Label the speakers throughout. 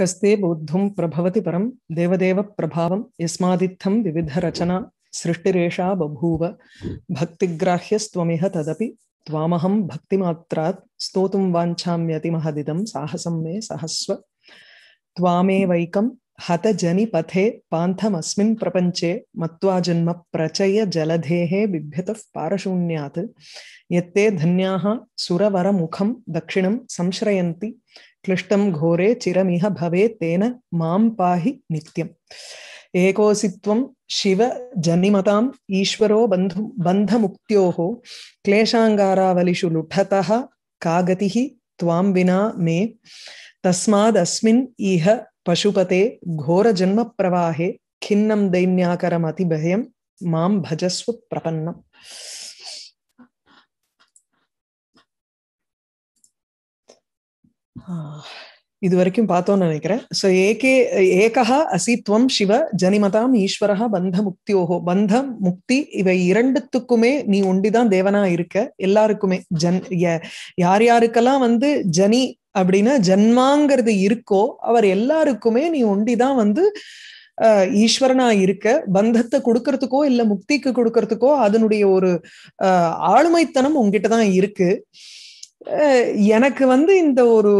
Speaker 1: कस्ते बोद्धुं प्रभवति परम देवदेव प्रभाव प्रभावं विविध रचना सृष्टिरेषा बभूव भक्तिग्राह्य भक्तिग्राह्यस्त्वमिह तदपि त्वामहं भक्तिमात्रात् स्तोतुं वाञ्छाम्यतिमहदिदं साहसं मे सहस्व त्वामेवैकं हतजनिपथे पान्थमस्मिन् प्रपञ्चे मत्वा जन्म प्रचय जलधेः बिभ्यत पारशून्यात् यत्ते धन्याः सुरवरमुखं दक्षिणं संश्रयन्ति क्लिष्ट घोरे चिरमिह भवे तेन मां पाहि नित्यम एकोऽसि शिव जनिमताम् ईश्वरो बंध बन्धमुक्त्योः क्लेशांगारावलिषु लुठतः का गति त्वां विना मे तस्मादस्मिन् इह पशुपते घोरजन्मप्रवाहे प्रवाहे खिन्नम मां भजस्व प्रपन्नम् இது வரைக்கும் பார்த்தோம்னு நினைக்கிறேன் சோ ஏகே ஏகா அசி துவம் சிவ ஜனிமதாம் ஈஸ்வரஹா பந்த முக்தியோகோ பந்த முக்தி இவை இரண்டுத்துக்குமே நீ ஒண்டிதான் தேவனா இருக்க எல்லாருக்குமே ஜன் யார் யாருக்கெல்லாம் வந்து ஜனி அப்படின்னா ஜன்மாங்கிறது இருக்கோ அவர் எல்லாருக்குமே நீ ஒண்டிதான் வந்து ஈஸ்வரனா இருக்க பந்தத்தை கொடுக்கறதுக்கோ இல்ல முக்திக்கு கொடுக்கறதுக்கோ அதனுடைய ஒரு ஆளுமைத்தனம் உங்ககிட்ட தான் இருக்கு எனக்கு வந்து இந்த ஒரு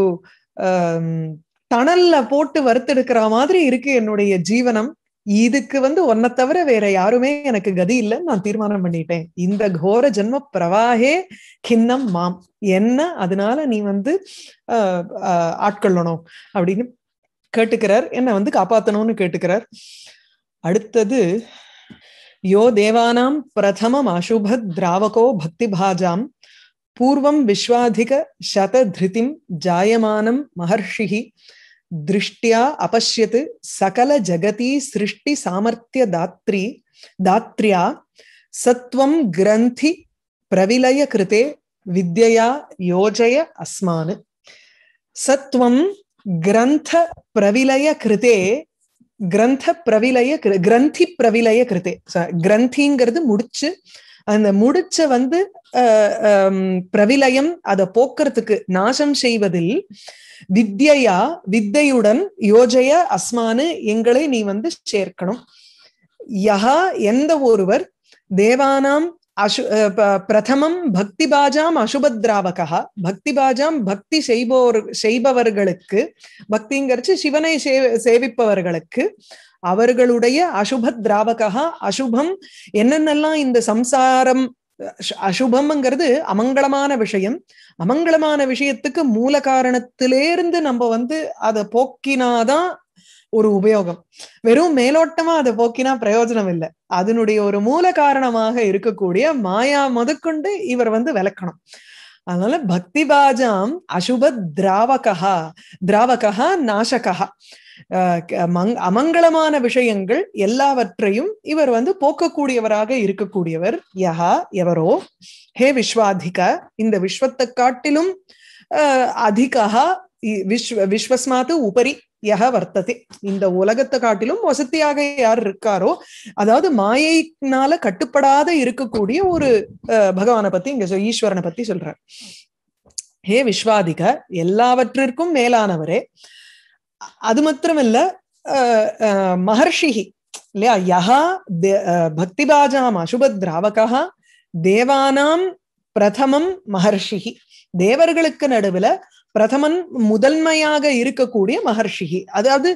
Speaker 1: தணல்ல போட்டு வறுத்தெடுக்கிற மாதிரி இருக்கு என்னுடைய ஜீவனம் இதுக்கு வந்து ஒன்ன தவிர வேற யாருமே எனக்கு கதி இல்லைன்னு நான் தீர்மானம் பண்ணிட்டேன் இந்த கோர ஜென்ம பிரவாகே கிண்ணம் மாம் என்ன அதனால நீ வந்து ஆட்கொள்ளணும் அப்படின்னு கேட்டுக்கிறார் என்னை வந்து காப்பாத்தணும்னு கேட்டுக்கிறார் அடுத்தது யோ தேவானாம் பிரதமம் அசுபத் திராவகோ பக்தி பாஜாம் பூர்வம் விஸ்வாதிக சததிருதிம் ஜாயமானம் மகர்ஷி திருஷ்டியா அபஷ்யத் சகல ஜகதி சிருஷ்டி சாமர்த்திய தாத்ரி தாத்ரியா சத்வம் கிரந்தி பிரவிலய கிருதே வித்யா யோஜய அஸ்மானு சத்வம் கிரந்த பிரவிலய கிருதே கிரந்த பிரவிலய கிரந்தி பிரவிலய கிருதே கிரந்திங்கிறது முடிச்சு அந்த முடிச்ச வந்து பிரவிலயம் அதை போக்குறதுக்கு நாசம் செய்வதில் வித்யா வித்தையுடன் யோஜய அஸ்மானு எங்களை நீ வந்து சேர்க்கணும் யஹா எந்த ஒருவர் தேவானாம் அசு பிரதமம் பக்தி பாஜாம் அசுபத்ராவகா பக்தி பாஜாம் பக்தி செய்போர் செய்பவர்களுக்கு பக்திங்கிறச்சு சிவனை சேவிப்பவர்களுக்கு அவர்களுடைய அசுப திராவகா அசுபம் என்னென்னலாம் இந்த சம்சாரம் அசுபம்ங்கிறது அமங்கலமான விஷயம் அமங்கலமான விஷயத்துக்கு மூல காரணத்திலேருந்து நம்ம வந்து அதை போக்கினாதான் ஒரு உபயோகம் வெறும் மேலோட்டமா அதை போக்கினா பிரயோஜனம் இல்லை அதனுடைய ஒரு மூல காரணமாக இருக்கக்கூடிய மாயா முதற்கொண்டு இவர் வந்து விளக்கணும் அதனால பக்தி பாஜாம் அசுப திராவகா திராவகா நாசகா அமங்கலமான விஷயங்கள் எல்லாவற்றையும் இவர் வந்து போக்கக்கூடியவராக இருக்கக்கூடியவர் யஹா எவரோ ஹே விஸ்வாதிக இந்த விஸ்வத்தை காட்டிலும் அதிகா விஸ்வ விஸ்வஸ்மாத்து உபரி யக வர்த்ததே இந்த உலகத்தை காட்டிலும் வசதியாக யார் இருக்காரோ அதாவது மாயினால கட்டுப்படாத இருக்கக்கூடிய ஒரு பகவானை பத்தி இங்க ஈஸ்வரனை பத்தி சொல்ற ஹே விஸ்வாதிக எல்லாவற்றிற்கும் மேலானவரே அது மாத்திரமல்ல மகர்ஷிஹி இல்லையா யஹா பக்திபாஜாம் அசுபத்ராவகா தேவானாம் பிரதமம் மகர்ஷி தேவர்களுக்கு நடுவுல பிரதமன் முதன்மையாக இருக்கக்கூடிய மகர்ஷிகி அதாவது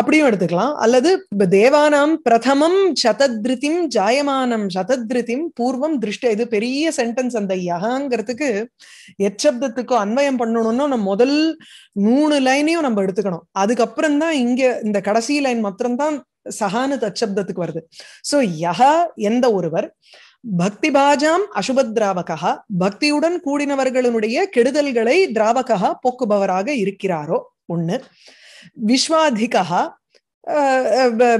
Speaker 1: அப்படியும் எடுத்துக்கலாம் அல்லது தேவானாம் பிரதமம் சதத்ருதிம் ஜாயமானம் சதத்ருதிம் பூர்வம் திருஷ்ட இது பெரிய சென்டென்ஸ் அந்த யகாங்கிறதுக்கு எச்சப்தத்துக்கும் அன்வயம் பண்ணணும்னா நம்ம முதல் மூணு லைனையும் நம்ம எடுத்துக்கணும் அதுக்கப்புறம் தான் இங்க இந்த கடைசி லைன் மாத்திரம்தான் சஹானு தச்சப்தத்துக்கு வருது சோ யஹா எந்த ஒருவர் பக்தி பாஜாம் திராவகா பக்தியுடன் கூடினவர்களுடைய கெடுதல்களை திராவகா போக்குபவராக இருக்கிறாரோ ஒண்ணு விஸ்வாதிகா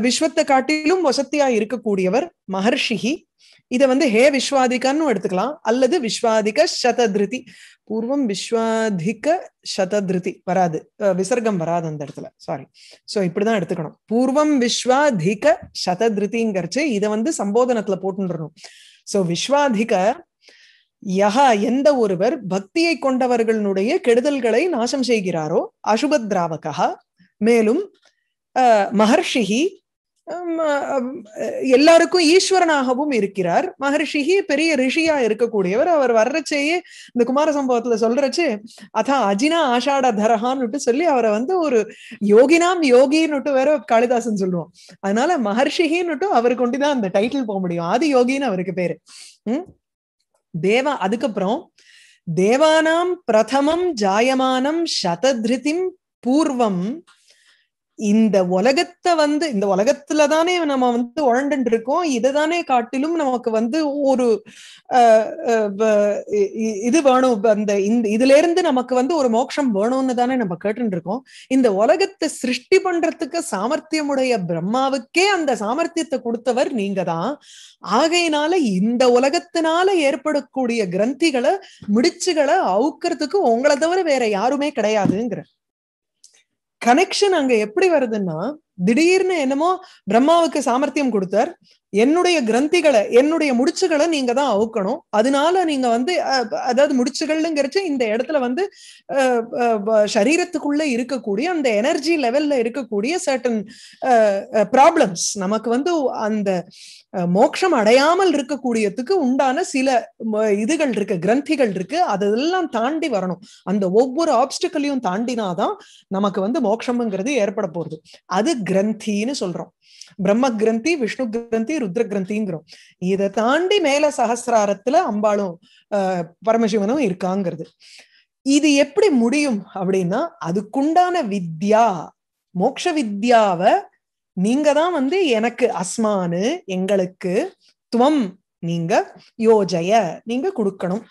Speaker 1: விஸ்வத்தை காட்டிலும் வசத்தியா இருக்கக்கூடியவர் மகர்ஷிஹி இத வந்து ஹே விஸ்வாதிகான்னு எடுத்துக்கலாம் அல்லது விஸ்வாதிக சததிருதி பூர்வம் விஸ்வாதிக சததிருதி வராது விசர்க்கம் வராது அந்த இடத்துல சாரி சோ இப்படிதான் எடுத்துக்கணும் பூர்வம் விஸ்வாதிக சததிருதிங்கிறச்சு இதை வந்து சம்போதனத்துல போட்டுருணும் சோ விஸ்வாதிக யா எந்த ஒருவர் பக்தியை கொண்டவர்களுடைய கெடுதல்களை நாசம் செய்கிறாரோ அசுபத்ராவகா மேலும் மகர்ஷிஹி எல்லாருக்கும் ஈஸ்வரனாகவும் இருக்கிறார் மகர்ஷிஹி பெரிய ரிஷியா இருக்கக்கூடியவர் அவர் வர்றச்சேயே இந்த குமார சம்பவத்துல சொல்றச்சு அதா அஜினா ஆஷாட தரஹான்னு சொல்லி அவரை வந்து ஒரு யோகினாம் யோகின்னுட்டு வேற காளிதாசன் சொல்லுவோம் அதனால மகர்ஷிகின்னுட்டு அவர் கொண்டுதான் அந்த டைட்டில் போக முடியும் ஆதி யோகின்னு அவருக்கு பேரு உம் தேவா அதுக்கப்புறம் தேவானாம் பிரதமம் ஜாயமானம் சததிருதிம் பூர்வம் இந்த உலகத்தை வந்து இந்த உலகத்துல தானே நம்ம வந்து உழண்டு இருக்கோம் இதுதானே காட்டிலும் நமக்கு வந்து ஒரு இது வேணும் அந்த இந்த இதுல இருந்து நமக்கு வந்து ஒரு மோட்சம் வேணும்னு தானே நம்ம கேட்டு இருக்கோம் இந்த உலகத்தை சிருஷ்டி பண்றதுக்கு சாமர்த்தியமுடைய பிரம்மாவுக்கே அந்த சாமர்த்தியத்தை கொடுத்தவர் நீங்க தான் ஆகையினால இந்த உலகத்தினால ஏற்படக்கூடிய கிரந்திகளை முடிச்சுகளை அவுக்கிறதுக்கு உங்களை தவிர வேற யாருமே கிடையாதுங்கிற கனெக்ஷன் அங்க எப்படி வருதுன்னா திடீர்னு என்னமோ பிரம்மாவுக்கு சாமர்த்தியம் கொடுத்தார் என்னுடைய கிரந்திகளை என்னுடைய முடிச்சுகளை நீங்க தான் அவுக்கணும் அதனால நீங்க வந்து அதாவது முடிச்சுகள்ங்கிறச்சு இந்த இடத்துல வந்து சரீரத்துக்குள்ள இருக்கக்கூடிய அந்த எனர்ஜி லெவல்ல இருக்கக்கூடிய சர்டன் ப்ராப்ளம்ஸ் நமக்கு வந்து அந்த மோட்சம் அடையாமல் இருக்கக்கூடியதுக்கு உண்டான சில இதுகள் இருக்கு கிரந்திகள் இருக்கு அதெல்லாம் தாண்டி வரணும் அந்த ஒவ்வொரு ஆப்ஸ்டக்கலையும் தாண்டினாதான் நமக்கு வந்து மோட்சம்ங்கிறது ஏற்பட போறது அது கிரந்தின்னு சொல்றோம் பிரம்ம கிரந்தி விஷ்ணு கிரந்தி ருத்ர கிரந்திங்கிறோம் இதை தாண்டி மேல சகசிராரத்துல அம்பாளும் பரமசிவனும் இருக்காங்கிறது இது எப்படி முடியும் அப்படின்னா அதுக்குண்டான வித்யா மோக்ஷ வித்யாவை நீங்க தான் வந்து எனக்கு அஸ்மானு எங்களுக்கு துவம் நீங்க யோஜைய நீங்க கொடுக்கணும்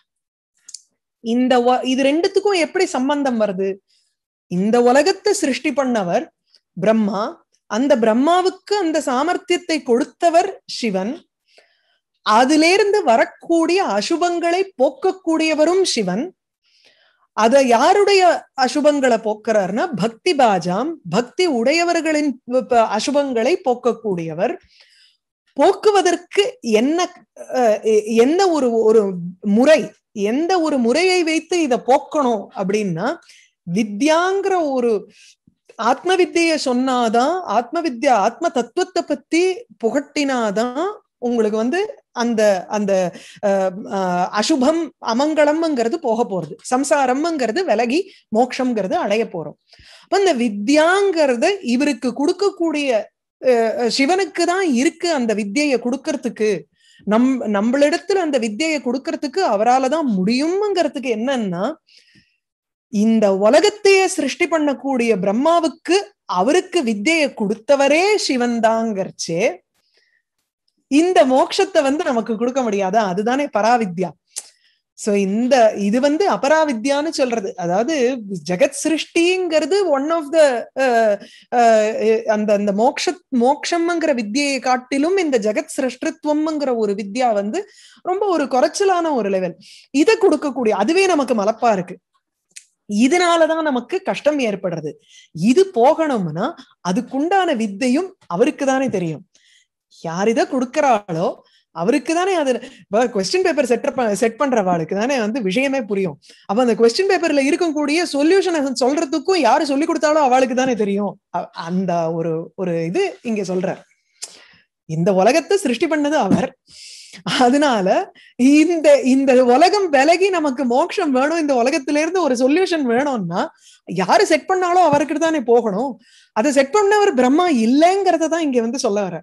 Speaker 1: இந்த இது ரெண்டுத்துக்கும் எப்படி சம்பந்தம் வருது இந்த உலகத்தை சிருஷ்டி பண்ணவர் பிரம்மா அந்த பிரம்மாவுக்கு அந்த சாமர்த்தியத்தை கொடுத்தவர் சிவன் அதிலிருந்து வரக்கூடிய அசுபங்களை போக்கக்கூடியவரும் சிவன் அத யாருடைய அசுபங்களை போக்குறாருன்னா பக்தி பாஜாம் பக்தி உடையவர்களின் அசுபங்களை போக்கக்கூடியவர் போக்குவதற்கு என்ன என்ன ஒரு ஒரு முறை எந்த ஒரு முறையை வைத்து இத போக்கணும் அப்படின்னா வித்யாங்கிற ஒரு ஆத்ம வித்தியை சொன்னாதான் ஆத்ம வித்யா ஆத்ம தத்துவத்தை பத்தி புகட்டினாதான் உங்களுக்கு வந்து அந்த அந்த அசுபம் அமங்கலம்ங்கிறது போக போறது சம்சாரம்ங்கிறது விலகி மோக்ஷங்கிறது அடைய போறோம் அப்ப இந்த வித்யாங்கிறது இவருக்கு கொடுக்கக்கூடிய சிவனுக்கு தான் இருக்கு அந்த வித்தியை கொடுக்கறதுக்கு நம் நம்மளிடத்துல அந்த வித்தியை கொடுக்கறதுக்கு அவராலதான் முடியும்ங்கிறதுக்கு என்னன்னா இந்த உலகத்தையே சிருஷ்டி பண்ணக்கூடிய பிரம்மாவுக்கு அவருக்கு வித்தியை கொடுத்தவரே சிவன் தாங்கிறச்சே இந்த மோட்சத்தை வந்து நமக்கு கொடுக்க முடியாதா அதுதானே பராவித்யா சோ இந்த இது வந்து அபராவித்யான்னு சொல்றது அதாவது ஜெகத் சிருஷ்டிங்கிறது ஒன் ஆஃப் த அந்த அந்த மோக்ஷ மோக்ஷம்ங்கிற வித்தியை காட்டிலும் இந்த ஜெகத் சிருஷ்டித்வம்ங்கிற ஒரு வித்யா வந்து ரொம்ப ஒரு குறைச்சலான ஒரு லெவல் இதை கொடுக்கக்கூடிய அதுவே நமக்கு மலப்பா இருக்கு இதனாலதான் நமக்கு கஷ்டம் ஏற்படுறது இது போகணும்னா அதுக்குண்டான வித்தையும் அவருக்கு தானே தெரியும் யார் இதை கொடுக்கறாளோ அவருக்கு தானே அது கொஸ்டின் பேப்பர் செட் செட் பண்றவாளுக்கு தானே வந்து விஷயமே புரியும் அப்ப அந்த கொஸ்டின் பேப்பர்ல இருக்கக்கூடிய சொல்யூஷனை சொல்றதுக்கும் யாரு சொல்லி கொடுத்தாலும் அவளுக்கு தானே தெரியும் அந்த ஒரு ஒரு இது இங்க சொல்ற இந்த உலகத்தை சிருஷ்டி பண்ணது அவர் அதனால இந்த இந்த உலகம் விலகி நமக்கு மோட்சம் வேணும் இந்த உலகத்துல இருந்து ஒரு சொல்யூஷன் வேணும்னா யாரு செட் பண்ணாலும் அவருக்கு தானே போகணும் அதை செட் பண்ணவர் பிரம்மா இல்லைங்கிறத தான் இங்க வந்து சொல்ல வர்ற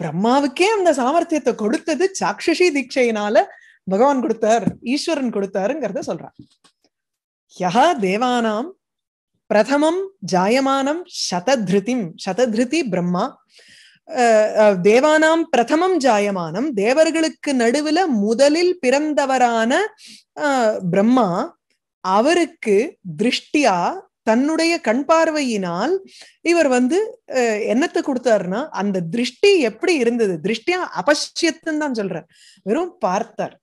Speaker 1: பிரம்மாவுக்கே அந்த சாமர்த்தியத்தை கொடுத்தது சாக்ஷி தீட்சையினால பகவான் கொடுத்தார் ஈஸ்வரன் கொடுத்தாருங்கிறத சொல்றார் யா தேவானாம் பிரதமம் ஜாயமானம் சததிருதிம் சததிருதி பிரம்மா தேவானாம் பிரதமம் ஜாயமானம் தேவர்களுக்கு நடுவுல முதலில் பிறந்தவரான பிரம்மா அவருக்கு திருஷ்டியா தன்னுடைய கண் பார்வையினால் இவர் வந்து என்னத்தை கொடுத்தாருன்னா அந்த திருஷ்டி எப்படி இருந்தது திருஷ்டியா அபஷ்யத்துன்னு தான் சொல்ற வெறும் பார்த்தார்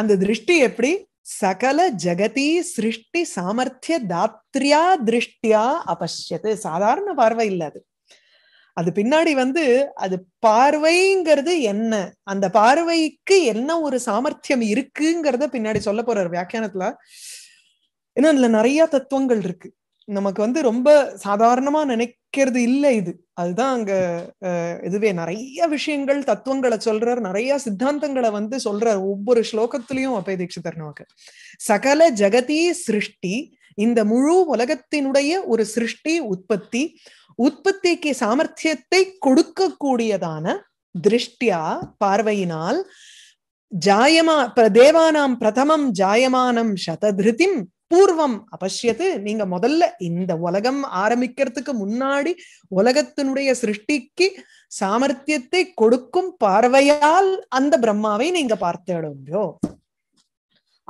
Speaker 1: அந்த திருஷ்டி எப்படி சகல ஜகதி சிருஷ்டி சாமர்த்திய தாத்ரியா திருஷ்டியா அபஷ்யத்து சாதாரண பார்வை இல்லாது அது பின்னாடி வந்து அது பார்வைங்கிறது என்ன அந்த பார்வைக்கு என்ன ஒரு சாமர்த்தியம் இருக்குங்கிறத பின்னாடி சொல்ல போறார் வியாக்கியானத்துல ஏன்னா அதுல நிறைய தத்துவங்கள் இருக்கு நமக்கு வந்து ரொம்ப சாதாரணமா நினைக்கிறது இல்லை இது அதுதான் அங்க இதுவே நிறைய விஷயங்கள் தத்துவங்களை சொல்றார் நிறைய சித்தாந்தங்களை வந்து சொல்றார் ஒவ்வொரு ஸ்லோகத்திலையும் அப்பய தீட்சித்தர் நமக்கு சகல ஜெகதி சிருஷ்டி இந்த முழு உலகத்தினுடைய ஒரு சிருஷ்டி உற்பத்தி உற்பத்திக்கு சாமர்த்தியத்தை கொடுக்கக்கூடியதான திருஷ்டியா பார்வையினால் ஜாயமா தேவானாம் பிரதமம் ஜாயமானம் சததிருதிம் பூர்வம் அபஷ்யத்து நீங்க முதல்ல இந்த உலகம் ஆரம்பிக்கிறதுக்கு முன்னாடி உலகத்தினுடைய சிருஷ்டிக்கு சாமர்த்தியத்தை கொடுக்கும் பார்வையால் அந்த பிரம்மாவை நீங்க பார்த்தோ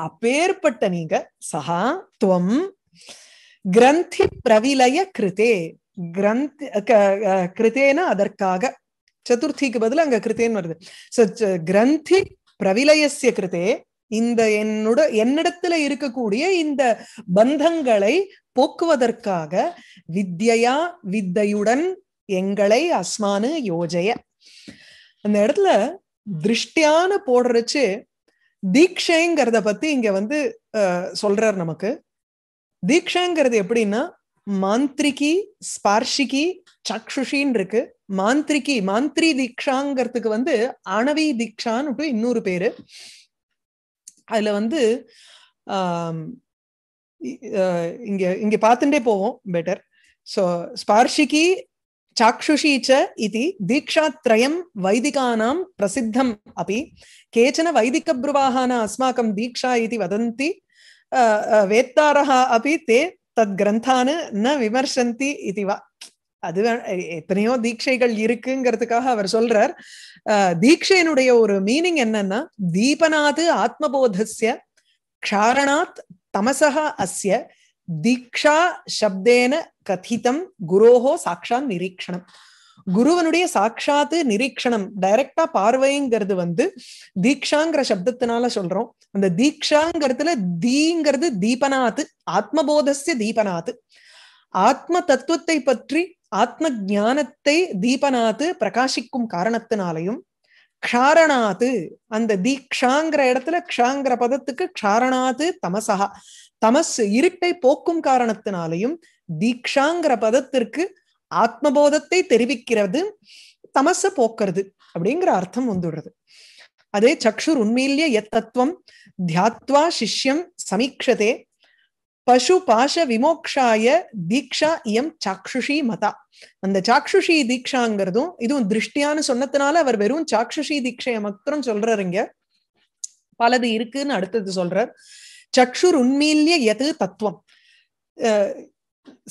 Speaker 1: அப்பேற்பட்ட நீங்க சகா துவம் கிரந்தி பிரவிலய கிருதே கிரந்த் கிருதேன அதற்காக சதுர்த்திக்கு பதில் அங்க கிருத்தேன்னு வருது கிரந்தி பிரவிலயசிய கிருதே இந்த என்னோட என்னிடத்துல இருக்கக்கூடிய இந்த பந்தங்களை போக்குவதற்காக வித்யா வித்தையுடன் எங்களை அஸ்மானு யோஜைய அந்த இடத்துல திருஷ்டியான போடுறச்சு தீட்சைங்கிறத பத்தி இங்க வந்து சொல்றார் நமக்கு தீட்சைங்கிறது எப்படின்னா மாந்திரிகி ஸ்பார்ஷிகி சக்ஷுஷின்னு இருக்கு மாந்திரிகி மாந்திரி தீக்ஷாங்கிறதுக்கு வந்து அணவி தீக்ஷான்னு இன்னொரு பேரு அதுல வந்து இங்க இங்க பார்த்துட்டே போவோம் பெட்டர் ஸோ ஸ்பார்ஷிகி சாக்ஷுஷி ச இது தீக்ஷாத்ரயம் வைதிகானாம் பிரசித்தம் அப்படி கேச்சன வைதிகப்ருவாகான அஸ்மாக்கம் தீட்சா இது வதந்தி வேத்தாரா அப்படி தே தத் கிரந்தான் ந விமர்சந்தி இது வா அது எத்தனையோ தீட்சைகள் இருக்குங்கிறதுக்காக அவர் சொல்றார் தீட்சையினுடைய ஒரு மீனிங் என்னன்னா தீபநாத் ஆத்மபோதஸ்ய க்ஷாரணாத் தமசா அஸ்ய தீக்ஷா சப்தேன கதிதம் குரோஹோ சாட்சா நிரீக்ஷணம் குருவனுடைய சாட்சாத்து நிரீக்ஷணம் டைரக்டா பார்வைங்கிறது வந்து தீக்ஷாங்கிற சப்தத்தினால சொல்றோம் அந்த தீக்ஷாங்கிறதுல தீங்கிறது தீபநாத் ஆத்மபோதஸ்ய தீபநாத் ஆத்ம தத்துவத்தை பற்றி ஆத்ம ஜானத்தை தீபநாத்து பிரகாசிக்கும் காரணத்தினாலையும் க்ஷாரணாத்து அந்த தீக்ஷாங்கிற இடத்துல க்ஷாங்கிற பதத்துக்கு க்ஷாரணாத்து தமசா தமசு இருட்டை போக்கும் காரணத்தினாலையும் தீக்ஷாங்கிற பதத்திற்கு ஆத்மபோதத்தை தெரிவிக்கிறது தமச போக்குறது அப்படிங்கிற அர்த்தம் வந்துடுறது அதே சக்ஷுர் உண்மையிலேயே எத்தத்துவம் தியாத்வா சிஷ்யம் சமீக்ஷதே பசு பாஷ விமோக்ஷாய தீக்ஷா இயம் சாக்ஷுஷி மதா அந்த சாக்ஷுஷி தீக்ஷாங்கிறதும் இதுவும் திருஷ்டியான்னு சொன்னதுனால அவர் வெறும் சாக்ஷுஷி தீக்ஷைய மாத்திரம் சொல்றாருங்க பலது இருக்குன்னு அடுத்தது சொல்றார் சக்ஷுர் உண்மீல்ய எது தத்துவம்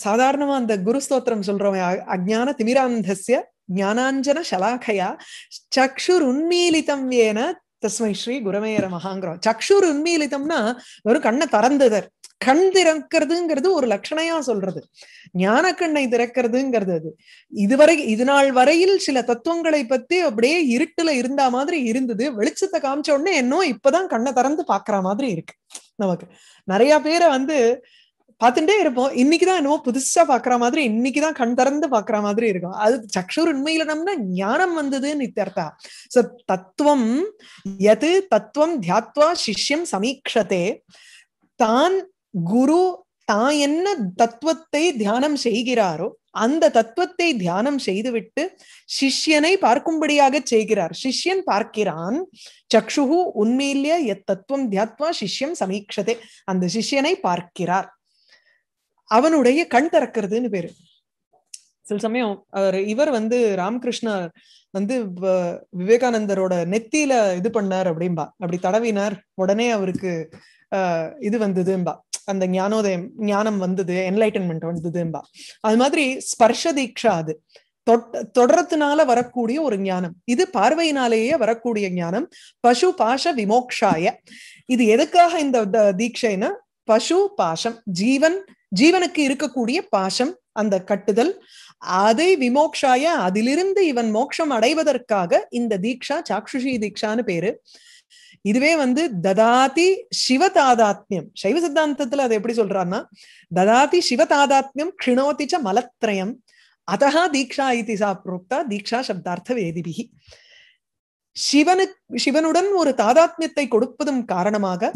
Speaker 1: சாதாரணமா அந்த குரு ஸ்தோத்திரம் சொல்றோம் அஜான திமிராந்தசிய ஞானாஞ்சன சலாகையா சக்ஷுர் உண்மீலிதம் ஏன தஸ்மை ஸ்ரீ குருமேயர மகாங்கிறோம் சக்ஷுர் உன்மீலிதம்னா வெறும் கண்ணை திறந்துதர் கண் திறக்கிறதுங்கிறது ஒரு லட்சணையா சொல்றது ஞான கண்ணை திறக்கிறதுங்கிறது அது இதுவரை இது நாள் வரையில் சில தத்துவங்களை பத்தி அப்படியே இருட்டுல இருந்தா மாதிரி இருந்தது வெளிச்சத்தை காமிச்ச உடனே என்னோ இப்பதான் கண்ணை திறந்து பாக்குற மாதிரி இருக்கு நமக்கு நிறைய பேரை வந்து பார்த்துட்டே இருப்போம் இன்னைக்குதான் என்னவோ புதுசா பாக்குற மாதிரி இன்னைக்குதான் கண் திறந்து பாக்குற மாதிரி இருக்கும் அது சக்ஷூர் உண்மையில நம்னா ஞானம் வந்ததுன்னு இத்தர்த்தா சோ தத்துவம் எது தத்துவம் தியாத்வா சிஷ்யம் சமீக்ஷதே தான் குரு தான் என்ன தத்துவத்தை தியானம் செய்கிறாரோ அந்த தத்துவத்தை தியானம் செய்துவிட்டு சிஷ்யனை பார்க்கும்படியாக செய்கிறார் சிஷ்யன் பார்க்கிறான் சக்ஷுகு உண்மையிலிய எத் தத்துவம் தியாத்வா சிஷ்யம் சமீக்ஷதே அந்த சிஷ்யனை பார்க்கிறார் அவனுடைய கண் திறக்கிறதுன்னு பேரு சில சமயம் அவர் இவர் வந்து ராமகிருஷ்ணர் வந்து விவேகானந்தரோட நெத்தியில இது பண்ணார் அப்படின்பா அப்படி தடவினார் உடனே அவருக்கு இது வந்ததும்பா அந்த ஞானோதயம் ஞானம் வந்தது என்லைட்டன்மெண்ட் வந்தது அது மாதிரி ஸ்பர்ஷ தீட்சா அது தொடரத்தினால வரக்கூடிய ஒரு ஞானம் இது பார்வையினாலேயே வரக்கூடிய ஞானம் பசு பாஷ விமோக்ஷாய இது எதுக்காக இந்த தீட்சைனா பசு பாஷம் ஜீவன் ஜீவனுக்கு இருக்கக்கூடிய பாஷம் அந்த கட்டுதல் அதை விமோக்ஷாய அதிலிருந்து இவன் மோட்சம் அடைவதற்காக இந்த தீக்ஷா சாக்ஷுஷி தீக்ஷான்னு பேரு இதுவே வந்து ததாதி சிவதாதாத்மியம் சைவ சித்தாந்தத்துல அதை எப்படி சொல்றாருன்னா ததாதி சிவதாதாத்மியம் கிருணோதிச்ச மலத்ரயம் அதா தீக்ஷா இத்தி சா புரோக்தா தீக்ஷா சப்தார்த்த வேதிபிகி சிவனு சிவனுடன் ஒரு தாதாத்மியத்தை கொடுப்பதும் காரணமாக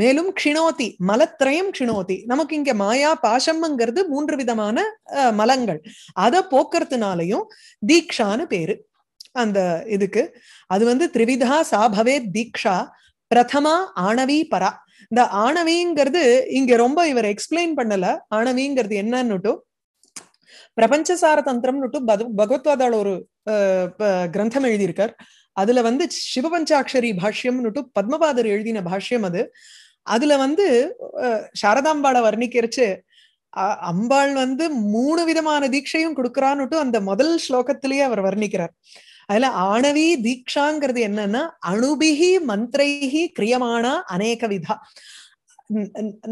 Speaker 1: மேலும் கிணோதி மலத்திரயம் கிணோதி நமக்கு இங்க மாயா பாசம்ங்கிறது மூன்று விதமான மலங்கள் அதை போக்குறதுனாலையும் தீக்ஷான்னு பேரு அந்த இதுக்கு அது வந்து திரிவிதா சாபவே தீக்ஷா பிரதமா ஆணவி பரா இந்த ஆணவிங்கிறது இங்க ரொம்ப இவர் எக்ஸ்பிளைன் பண்ணல ஆணவிங்கிறது என்னன்னுட்டும் பிரபஞ்சசார தந்திரம்னுட்டு பகவத்வாதால ஒரு கிரந்தம் எழுதியிருக்கார் அதுல வந்து சிவபஞ்சாட்சரி பாஷ்யம்னுட்டு பத்மபாதர் எழுதின பாஷ்யம் அது அதுல வந்து சாரதாம்பாளை வர்ணிக்கிறச்சு அம்பாள் வந்து மூணு விதமான தீட்சையும் கொடுக்கறான்னுட்டு அந்த முதல் ஸ்லோகத்திலேயே அவர் வர்ணிக்கிறார் அதுல ஆணவி தீக்ஷாங்கிறது என்னன்னா அணுபிகி மந்திரைகி கிரியமானா அநேக விதா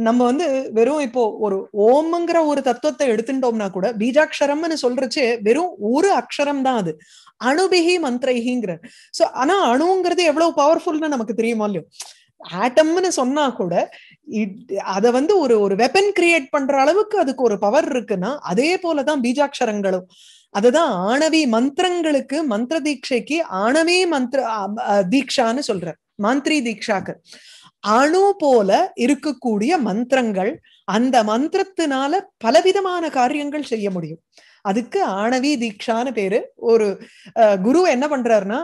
Speaker 1: நம்ம வந்து வெறும் இப்போ ஒரு ஓம்ங்கிற ஒரு தத்துவத்தை எடுத்துட்டோம்னா கூட பீஜாட்சரம்னு சொல்றச்சு வெறும் ஒரு அக்ஷரம் தான் அது அணுபிகி மந்திரைகிங்கிறார் சோ ஆனா அணுங்கிறது எவ்வளவு பவர்ஃபுல்னு நமக்கு தெரியுமா இல்லையோ ஆட்டம்னு சொன்னா கூட அத வந்து ஒரு ஒரு வெப்பன் கிரியேட் பண்ற அளவுக்கு அதுக்கு ஒரு பவர் இருக்குன்னா அதே போலதான் பீஜாட்சரங்களும் அதுதான் ஆணவி மந்திரங்களுக்கு மந்திர தீட்சைக்கு ஆணவே மந்திர தீக்ஷான்னு சொல்ற மந்திரி தீக்ஷாக்கு அணு போல இருக்கக்கூடிய மந்திரங்கள் அந்த மந்திரத்தினால பலவிதமான காரியங்கள் செய்ய முடியும் அதுக்கு ஆணவி தீக்ஷான்னு பேரு ஒரு குரு என்ன பண்றாருன்னா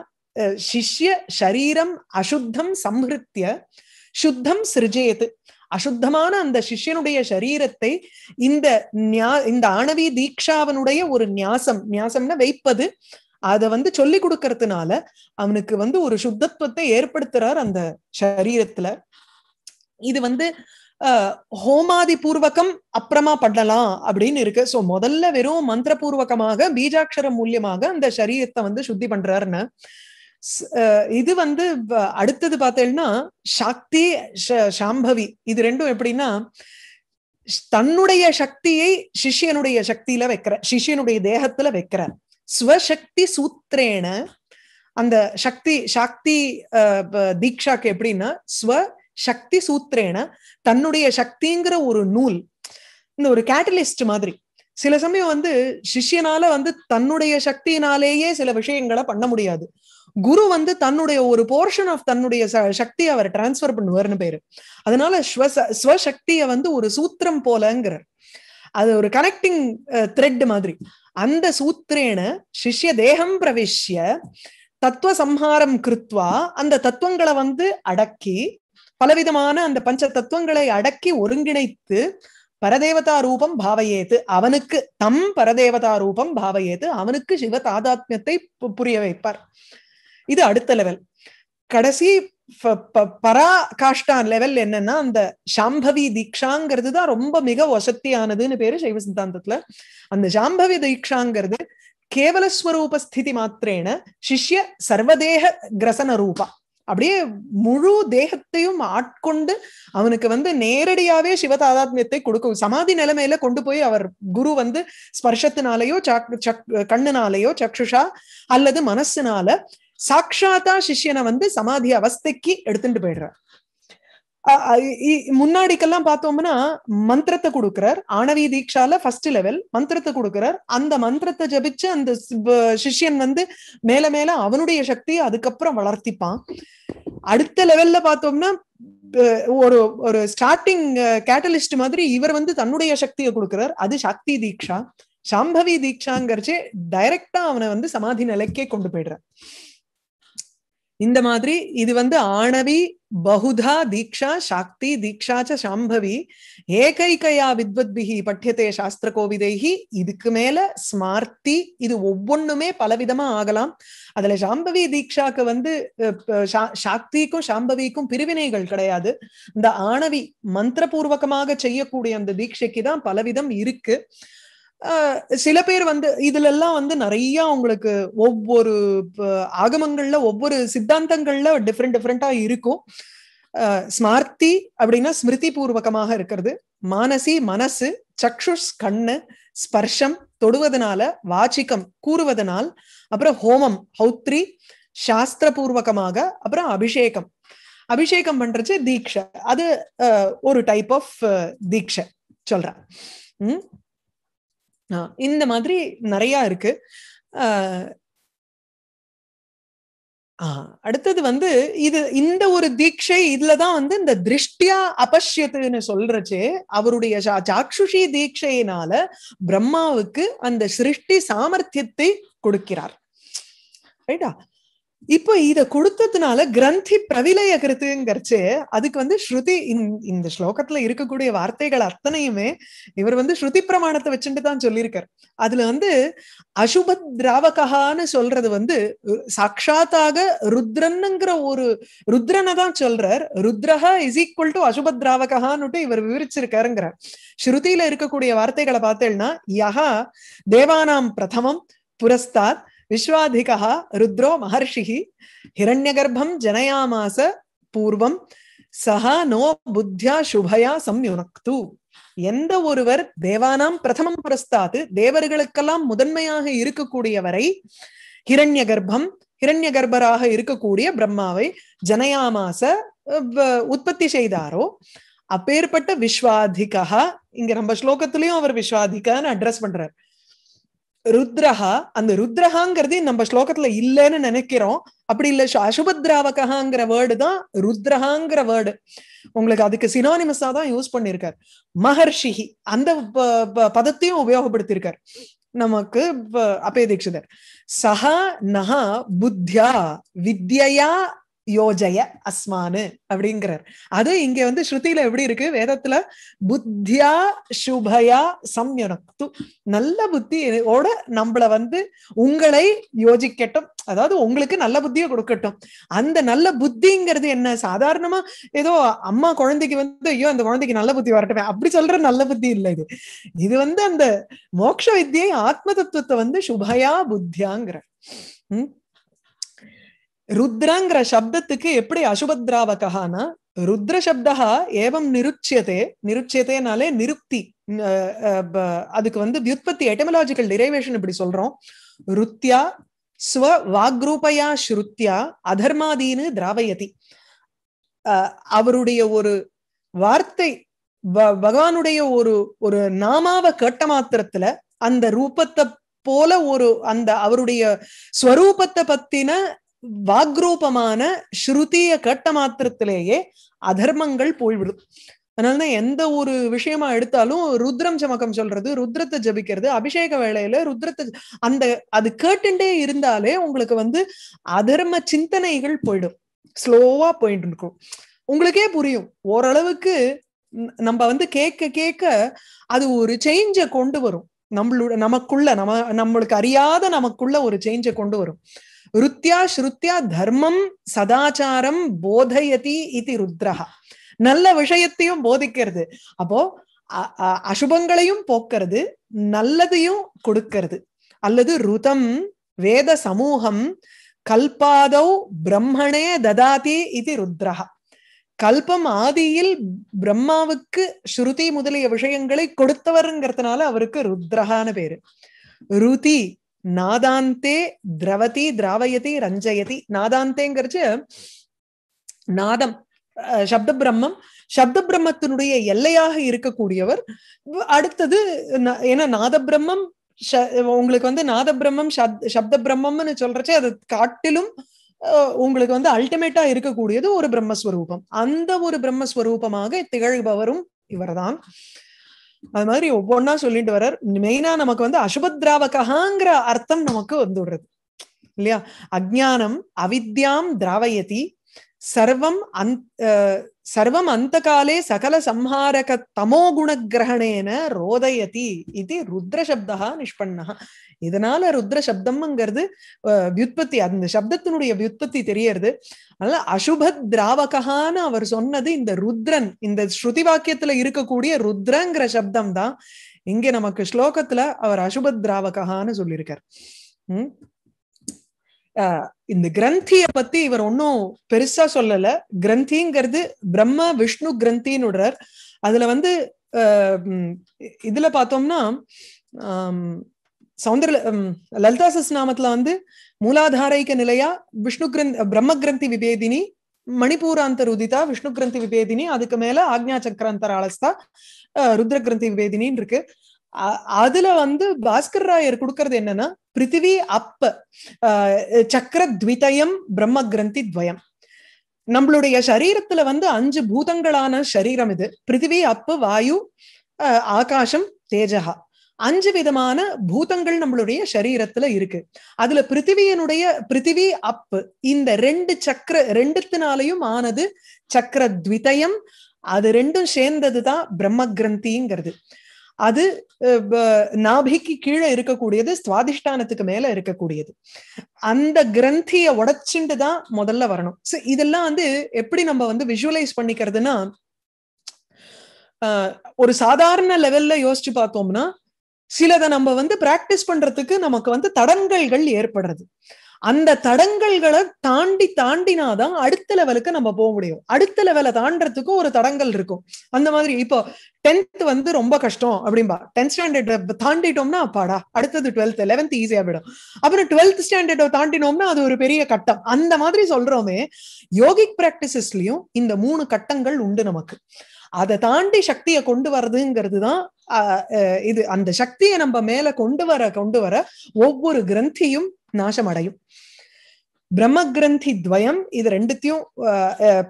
Speaker 1: சிஷ்ய சரீரம் அசுத்தம் சம்ஹிருத்திய சுத்தம் சிருஜேத் அசுத்தமான அந்த சிஷ்யனுடைய சரீரத்தை இந்த ஞா இந்த ஆணவி தீக்ஷாவனுடைய ஒரு நியாசம் நியாசம்னா வைப்பது அதை வந்து சொல்லி கொடுக்கறதுனால அவனுக்கு வந்து ஒரு சுத்தத்துவத்தை ஏற்படுத்துறார் அந்த சரீரத்துல இது வந்து ஹோமாதி பூர்வகம் அப்புறமா பண்ணலாம் அப்படின்னு இருக்கு சோ முதல்ல வெறும் மந்திர பூர்வகமாக பீஜாட்சரம் மூலியமாக அந்த சரீரத்தை வந்து சுத்தி பண்றாருன்னு இது வந்து அடுத்தது பார்த்தேன்னா சக்தி சாம்பவி இது ரெண்டும் எப்படின்னா தன்னுடைய சக்தியை சிஷியனுடைய சக்தியில வைக்கிற சிஷியனுடைய தேகத்துல வைக்கிற ஸ்வசக்தி சூத்திரேன அந்த சக்தி சக்தி தீக்ஷாக்கு எப்படின்னா ஸ்வ சக்தி சூத்திரேன தன்னுடைய சக்திங்கிற ஒரு நூல் இந்த ஒரு கேட்டலிஸ்ட் மாதிரி சில சமயம் வந்து சிஷியனால வந்து தன்னுடைய சக்தியினாலேயே சில விஷயங்களை பண்ண முடியாது குரு வந்து தன்னுடைய ஒரு போர்ஷன் ஆஃப் தன்னுடைய சக்தியை அவர் டிரான்ஸ்ஃபர் பண்ணுவார்னு பேரு அதனால ஸ்வசக்தியை வந்து ஒரு சூத்திரம் போலங்கிறார் அது ஒரு கனெக்டிங் த்ரெட் மாதிரி அந்த சூத்திரேன சிஷ்ய தேகம் பிரவிஷ்ய தத்துவ சம்ஹாரம் கிருத்வா அந்த தத்துவங்களை வந்து அடக்கி பலவிதமான அந்த பஞ்ச தத்துவங்களை அடக்கி ஒருங்கிணைத்து பரதேவதா ரூபம் பாவையேது அவனுக்கு தம் பரதேவதா ரூபம் பாவையேது அவனுக்கு சிவ தாதாத்மியத்தை புரிய வைப்பார் இது அடுத்த லெவல் கடைசி பரா காஷ்டான் லெவல் என்னன்னா அந்த சாம்பவி தீக்ஷாங்கிறது தான் ரொம்ப மிக வசத்தியானதுன்னு பேரு சைவ சித்தாந்தத்துல அந்த சாம்பவி தீக்ஷாங்கிறது கேவலஸ்வரூப ஸ்திதி மாத்திரேன சிஷ்ய சர்வதேக கிரசன ரூபா அப்படியே முழு தேகத்தையும் ஆட்கொண்டு அவனுக்கு வந்து நேரடியாவே சிவதாதாத்மியத்தை கொடுக்கும் சமாதி நிலைமையில கொண்டு போய் அவர் குரு வந்து ஸ்பர்ஷத்தினாலேயோ சக் சக் கண்ணுனாலேயோ சக்ஷுஷா அல்லது மனசுனால சாட்சாத்தா சிஷியனை வந்து சமாதி அவஸ்தைக்கு எடுத்துட்டு போயிடுறார் முன்னாடிக்கெல்லாம் பார்த்தோம்னா மந்திரத்தை கொடுக்குறார் ஆணவி தீக்ஷால ஃபர்ஸ்ட் லெவல் மந்திரத்தை கொடுக்குறார் அந்த மந்திரத்தை ஜபிச்சு அந்த சிஷ்யன் வந்து மேல மேல அவனுடைய சக்தியை அதுக்கப்புறம் வளர்த்திப்பான் அடுத்த லெவல்ல பார்த்தோம்னா ஒரு ஒரு ஸ்டார்டிங் கேட்டலிஸ்ட் மாதிரி இவர் வந்து தன்னுடைய சக்தியை கொடுக்குறார் அது சக்தி தீக்ஷா சாம்பவி தீட்சாங்கிறச்சே டைரக்டா அவனை வந்து சமாதி நிலைக்கே கொண்டு போயிடுறான் இந்த மாதிரி இது வந்து ஆணவி பகுதா தீக்ஷா சாக்தி தீக்ஷாச்ச சாம்பவி ஏகைகையா வித்வத்பிகி பட்டியத்தே சாஸ்திர கோவிதைகி இதுக்கு மேல ஸ்மார்த்தி இது ஒவ்வொன்றுமே பலவிதமா ஆகலாம் அதுல சாம்பவி தீக்ஷாக்கு வந்து சாக்திக்கும் சாம்பவிக்கும் பிரிவினைகள் கிடையாது இந்த ஆணவி மந்திரபூர்வகமாக செய்யக்கூடிய அந்த தீட்சைக்கு தான் பலவிதம் இருக்கு சில பேர் வந்து இதுல எல்லாம் வந்து நிறைய உங்களுக்கு ஒவ்வொரு ஆகமங்கள்ல ஒவ்வொரு சித்தாந்தங்கள்ல டிஃப்ரெண்ட் டிஃப்ரெண்டா இருக்கும் ஸ்மார்த்தி அப்படின்னா ஸ்மிருதி பூர்வகமாக இருக்கிறது மானசி மனசு சக்ஷுஷ் கண்ணு ஸ்பர்ஷம் தொடுவதனால வாச்சிக்கம் கூறுவதனால் அப்புறம் ஹோமம் ஹௌத்ரி சாஸ்திர பூர்வகமாக அப்புறம் அபிஷேகம் அபிஷேகம் பண்றது தீக்ஷ அது ஒரு டைப் ஆஃப் தீட்சை சொல்றேன் இந்த மாதிரி நிறைய இருக்கு அடுத்தது வந்து இது இந்த ஒரு தீட்சை இதுலதான் வந்து இந்த திருஷ்டியா அபஷ்யத்துன்னு சொல்றச்சு அவருடைய சாக்ஷுஷி தீட்சையினால பிரம்மாவுக்கு அந்த சிருஷ்டி சாமர்த்தியத்தை கொடுக்கிறார் ரைட்டா இப்ப இத கொடுத்ததுனால கிரந்தி பிரவிலைய கருத்துங்கிறச்சு அதுக்கு வந்து ஸ்ருதி இந்த ஸ்லோகத்துல இருக்கக்கூடிய வார்த்தைகள் அத்தனையுமே இவர் வந்து ஸ்ருதி பிரமாணத்தை வச்சுட்டு தான் சொல்லியிருக்காரு அதுல வந்து அசுப திராவகான்னு சொல்றது வந்து சாட்சாத்தாக ருத்ரன்னுங்கிற ஒரு ருத்ரனை தான் சொல்றார் ருத்ரஹா இஸ் ஈக்குவல் டு அசுப திராவகான்னுட்டு இவர் விவரிச்சிருக்காருங்கிறார் ஸ்ருதியில இருக்கக்கூடிய வார்த்தைகளை பார்த்தேன்னா யஹா தேவானாம் பிரதமம் புரஸ்தாத் விஸ்வாதிகா ருத்ரோ மகர்ஷி ஹிரண்யகர்பம் ஜனயாமாச பூர்வம் சஹா நோ புத்தியா சுபயா சம்யுனக்து எந்த ஒருவர் தேவானாம் பிரதமம் புரஸ்தாது தேவர்களுக்கெல்லாம் முதன்மையாக இருக்கக்கூடியவரை ஹிரண்ய கர்ப்பம் ஹிரண்ய கர்ப்பராக இருக்கக்கூடிய பிரம்மாவை ஜனயாமாச உற்பத்தி செய்தாரோ அப்பேற்பட்ட விஸ்வாதிகா இங்க நம்ம ஸ்லோகத்திலையும் அவர் விஸ்வாதிகான்னு அட்ரஸ் பண்றார் ருத்ரஹா அந்த ருத்ரஹாங்கிறது நம்ம ஸ்லோகத்துல இல்லைன்னு நினைக்கிறோம் அப்படி இல்ல அசுபத்ராவகாங்கிற வேர்டு தான் ருத்ரஹாங்கிற வேர்டு உங்களுக்கு அதுக்கு சினானிமஸா தான் யூஸ் பண்ணிருக்கார் மகர்ஷிஹி அந்த பதத்தையும் உபயோகப்படுத்திருக்கார் நமக்கு அப்பே சஹா நஹா புத்தியா வித்யா யோஜய அஸ்மானு அப்படிங்கிறார் அது இங்க வந்து ஸ்ருதியில எப்படி இருக்கு வேதத்துல புத்தியா சுபயா சம்யுனக்து நல்ல புத்தியோட நம்மள வந்து உங்களை யோசிக்கட்டும் அதாவது உங்களுக்கு நல்ல புத்தியை கொடுக்கட்டும் அந்த நல்ல புத்திங்கிறது என்ன சாதாரணமா ஏதோ அம்மா குழந்தைக்கு வந்து ஐயோ அந்த குழந்தைக்கு நல்ல புத்தி வரட்டுமே அப்படி சொல்ற நல்ல புத்தி இல்லை இது இது வந்து அந்த மோட்ச வித்தியை ஆத்ம தத்துவத்தை வந்து சுபயா புத்தியாங்கிற ருத்ரங்கிற சப்தத்துக்கு எப்படி அசுபத்ராவகானா ருத்ர சப்தா ஏவம் நிருச்சியதே நிருச்சியதேனாலே நிருப்தி அதுக்கு வந்து வியுற்பத்தி எட்டமலாஜிக்கல் டிரைவேஷன் இப்படி சொல்றோம் ருத்தியா ஸ்வ வாக்ரூபையா ஸ்ருத்தியா அதர்மாதீனு திராவயதி அவருடைய ஒரு வார்த்தை பகவானுடைய ஒரு ஒரு நாமாவ கேட்ட மாத்திரத்துல அந்த ரூபத்தை போல ஒரு அந்த அவருடைய ஸ்வரூபத்தை பத்தின வாக்ரூபமான ஸ்ருதிய கேட்ட மாத்திரத்திலேயே அதர்மங்கள் போய்விடும் அதனாலதான் எந்த ஒரு விஷயமா எடுத்தாலும் ருத்ரம் சமக்கம் சொல்றது ருத்ரத்தை ஜபிக்கிறது அபிஷேக வேலையில ருத்ரத்தை அந்த அது கேட்டுட்டே இருந்தாலே உங்களுக்கு வந்து அதர்ம சிந்தனைகள் போயிடும் ஸ்லோவா போயிட்டு இருக்கும் உங்களுக்கே புரியும் ஓரளவுக்கு நம்ம வந்து கேட்க கேட்க அது ஒரு சேஞ்சை கொண்டு வரும் நம்மளோட நமக்குள்ள நம்ம நம்மளுக்கு அறியாத நமக்குள்ள ஒரு சேஞ்சை கொண்டு வரும் ருத்தியா ஸ்ருத்தியா தர்மம் சதாச்சாரம் போதையதி இது ருத்ரஹா நல்ல விஷயத்தையும் போதிக்கிறது அப்போ அசுபங்களையும் போக்கிறது நல்லதையும் கொடுக்கிறது அல்லது ருதம் வேத சமூகம் கல்பாதௌ பிரம்மணே ததாதி இது ருத்ரஹா கல்பம் ஆதியில் பிரம்மாவுக்கு ஸ்ருதி முதலிய விஷயங்களை கொடுத்தவருங்கிறதுனால அவருக்கு ருத்ரஹான பேரு ருதி நாதாந்தே திரவதி திராவயதி ரஞ்சயதி நாதாந்தேங்கிறது நாதம் சப்த பிரம்மம் சப்த பிரம்மத்தினுடைய எல்லையாக இருக்கக்கூடியவர் அடுத்தது ஏன்னா நாத பிரம்மம் உங்களுக்கு வந்து நாத பிரம்மம் சப்த பிரம்மம்னு சொல்றச்சு அது காட்டிலும் உங்களுக்கு வந்து அல்டிமேட்டா இருக்கக்கூடியது ஒரு பிரம்மஸ்வரூபம் அந்த ஒரு பிரம்மஸ்வரூபமாக திகழ்பவரும் இவர்தான் அது மாதிரி ஒவ்வொன்னா சொல்லிட்டு வர்றார் மெயினா நமக்கு வந்து அசுபத்ராவகாங்கிற அர்த்தம் நமக்கு வந்துடுறது இல்லையா அஜானம் அவித்யாம் திராவயதி சர்வம் அந்த சர்வம் காலே சகல சம்ஹாரக தமோ குண கிரகணேன ரோதயதி இது ருத்ரசப்தா நிஷ்பன்னா இதனால ருத்ரசப்தம்ங்கிறது வியுற்பத்தி அந்த சப்தத்தினுடைய வியுற்பத்தி தெரியறது அதனால அசுப திராவகான்னு அவர் சொன்னது இந்த ருத்ரன் இந்த ஸ்ருதி வாக்கியத்துல இருக்கக்கூடிய ருத்ரங்கிற சப்தம் தான் இங்க நமக்கு ஸ்லோகத்துல அவர் அசுப திராவகான்னு சொல்லியிருக்கார் உம் இந்த கிரந்திய பத்தி இவர் ஒன்னும் பெருசா சொல்லல கிரந்திங்கிறது பிரம்ம விஷ்ணு கிரந்தின்னு அதுல வந்து இதுல பார்த்தோம்னா சௌந்தர் லலிதாசஸ் நாமத்துல வந்து மூலாதாரைக்க நிலையா விஷ்ணு கிரந்த் பிரம்ம கிரந்தி விபேதினி மணிபூராந்தர் உதிதா விஷ்ணு கிரந்தி விபேதினி அதுக்கு மேல ஆக்ஞா சக்கராந்தர் அலஸ்தா ருத்ர கிரந்தி விபேதினின்னு இருக்கு அதுல வந்து பாஸ்கர் ராயர் கொடுக்கறது என்னன்னா பிருத்திவி அப்ப சக்கர த்விதயம் பிரம்ம கிரந்தி துவயம் நம்மளுடைய சரீரத்துல வந்து அஞ்சு பூதங்களான சரீரம் இது பிருத்திவி அப்பு வாயு ஆகாசம் தேஜகா அஞ்சு விதமான பூதங்கள் நம்மளுடைய சரீரத்துல இருக்கு அதுல பிருத்திவியனுடைய பிருத்திவி அப்பு இந்த ரெண்டு சக்கர ரெண்டுத்தினாலையும் ஆனது சக்கர த்விதயம் அது ரெண்டும் சேர்ந்ததுதான் பிரம்ம கிரந்திங்கிறது அது நாபிக்கு கீழே இருக்கக்கூடியது சுவாதிஷ்டானத்துக்கு மேல இருக்கக்கூடியது அந்த கிரந்திய உடைச்சுட்டு தான் முதல்ல வரணும் ஸோ இதெல்லாம் வந்து எப்படி நம்ம வந்து விஷுவலைஸ் பண்ணிக்கிறதுனா ஒரு சாதாரண லெவல்ல யோசிச்சு பார்த்தோம்னா சிலதை நம்ம வந்து பிராக்டிஸ் பண்றதுக்கு நமக்கு வந்து தடங்கல்கள் ஏற்படுறது அந்த தடங்கல்களை தாண்டி தாண்டினாதான் அடுத்த லெவலுக்கு நம்ம போக முடியும் அடுத்த லெவலை தாண்டறதுக்கு ஒரு தடங்கல் இருக்கும் அந்த மாதிரி இப்போ டென்த் வந்து ரொம்ப கஷ்டம் அப்படின்பா டென்த் ஸ்டாண்டர்ட் தாண்டிட்டோம்னா அப்பாடா அடுத்தது டுவெல்த் லெவன்த் ஈஸியா போயிடும் அப்புறம் டுவெல்த் ஸ்டாண்டர்டை தாண்டினோம்னா அது ஒரு பெரிய கட்டம் அந்த மாதிரி சொல்றோமே யோகிக் பிராக்டிசஸ்லயும் இந்த மூணு கட்டங்கள் உண்டு நமக்கு அதை தாண்டி சக்தியை கொண்டு வர்றதுங்கிறது தான் இது அந்த சக்தியை நம்ம மேல கொண்டு வர கொண்டு வர ஒவ்வொரு கிரந்தியும் நாசமடையும் பிரம்ம கிரந்தி துவயம் இது ரெண்டுத்தையும்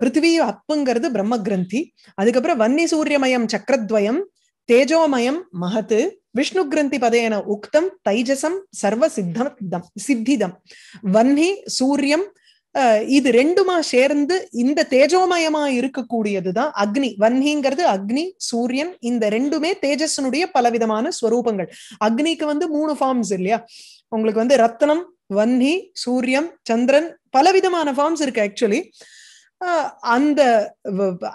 Speaker 1: பிருத்திவி அப்புங்கிறது பிரம்ம கிரந்தி அதுக்கப்புறம் வன்னி சூரியமயம் சக்கரத்வயம் தேஜோமயம் மகத்து விஷ்ணு கிரந்தி பதேன உக்தம் தைஜசம் சர்வ சித்தம் சித்திதம் வன்னி சூரியம் இது ரெண்டுமா சேர்ந்து இந்த தேஜோமயமா இருக்கக்கூடியதுதான் அக்னி வன்னிங்கிறது அக்னி சூரியன் இந்த ரெண்டுமே தேஜஸ்னுடைய பலவிதமான ஸ்வரூபங்கள் அக்னிக்கு வந்து மூணு ஃபார்ம்ஸ் இல்லையா உங்களுக்கு வந்து ரத்னம் வன்னி சூரியம் சந்திரன் பலவிதமான ஃபார்ம்ஸ் இருக்கு ஆக்சுவலி அந்த